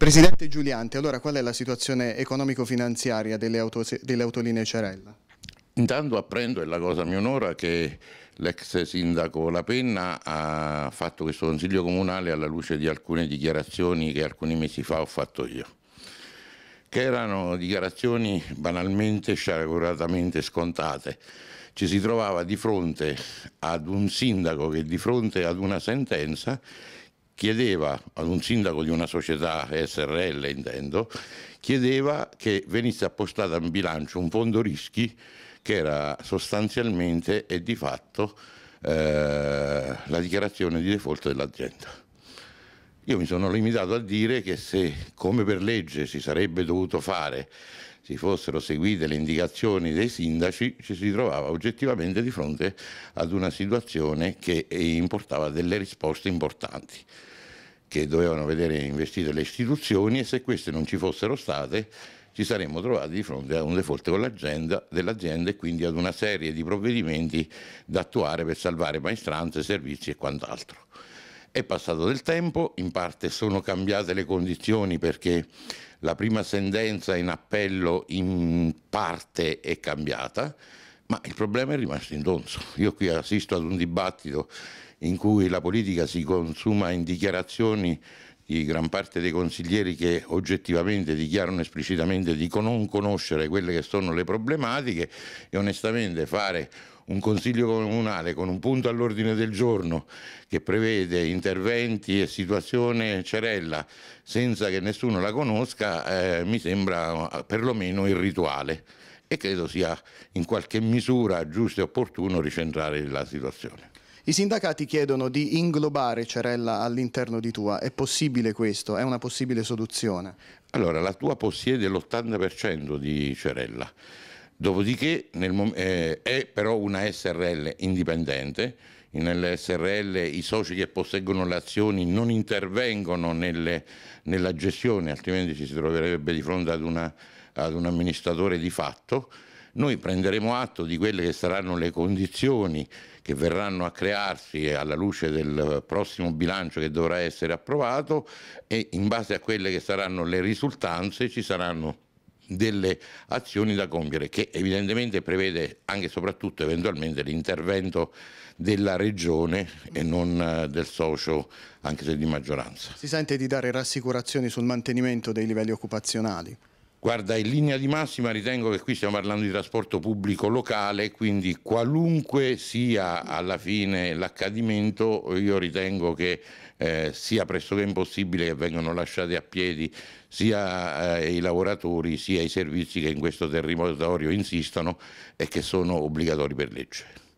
Presidente Giuliante, allora qual è la situazione economico-finanziaria delle, auto, delle autolinee Cerella? Intanto apprendo, e la cosa mi onora, che l'ex sindaco La Penna ha fatto questo consiglio comunale alla luce di alcune dichiarazioni che alcuni mesi fa ho fatto io, che erano dichiarazioni banalmente, sciaguratamente scontate. Ci si trovava di fronte ad un sindaco che di fronte ad una sentenza chiedeva ad un sindaco di una società SRL, intendo, chiedeva che venisse appostato in bilancio un fondo rischi che era sostanzialmente e di fatto eh, la dichiarazione di default dell'azienda. Io mi sono limitato a dire che se, come per legge si sarebbe dovuto fare, si fossero seguite le indicazioni dei sindaci, ci si trovava oggettivamente di fronte ad una situazione che importava delle risposte importanti che dovevano vedere investite le istituzioni e se queste non ci fossero state ci saremmo trovati di fronte a un default dell'azienda e quindi ad una serie di provvedimenti da attuare per salvare maestranze, servizi e quant'altro. È passato del tempo, in parte sono cambiate le condizioni perché la prima sentenza in appello in parte è cambiata, ma il problema è rimasto in indonzo. Io qui assisto ad un dibattito in cui la politica si consuma in dichiarazioni di gran parte dei consiglieri che oggettivamente dichiarano esplicitamente di non conoscere quelle che sono le problematiche e onestamente fare un consiglio comunale con un punto all'ordine del giorno che prevede interventi e situazione cerella senza che nessuno la conosca eh, mi sembra eh, perlomeno irrituale e credo sia in qualche misura giusto e opportuno ricentrare la situazione. I sindacati chiedono di inglobare Cerella all'interno di Tua, è possibile questo? È una possibile soluzione? Allora, la Tua possiede l'80% di Cerella, dopodiché nel, eh, è però una SRL indipendente, nelle SRL i soci che posseggono le azioni non intervengono nelle, nella gestione, altrimenti ci si troverebbe di fronte ad, una, ad un amministratore di fatto. Noi prenderemo atto di quelle che saranno le condizioni che verranno a crearsi alla luce del prossimo bilancio che dovrà essere approvato e in base a quelle che saranno le risultanze ci saranno delle azioni da compiere che evidentemente prevede anche e soprattutto eventualmente l'intervento della regione e non eh, del socio anche se di maggioranza. Si sente di dare rassicurazioni sul mantenimento dei livelli occupazionali? Guarda, in linea di massima ritengo che qui stiamo parlando di trasporto pubblico locale, quindi qualunque sia alla fine l'accadimento, io ritengo che eh, sia pressoché impossibile che vengano lasciati a piedi sia eh, i lavoratori sia i servizi che in questo territorio insistono e che sono obbligatori per legge.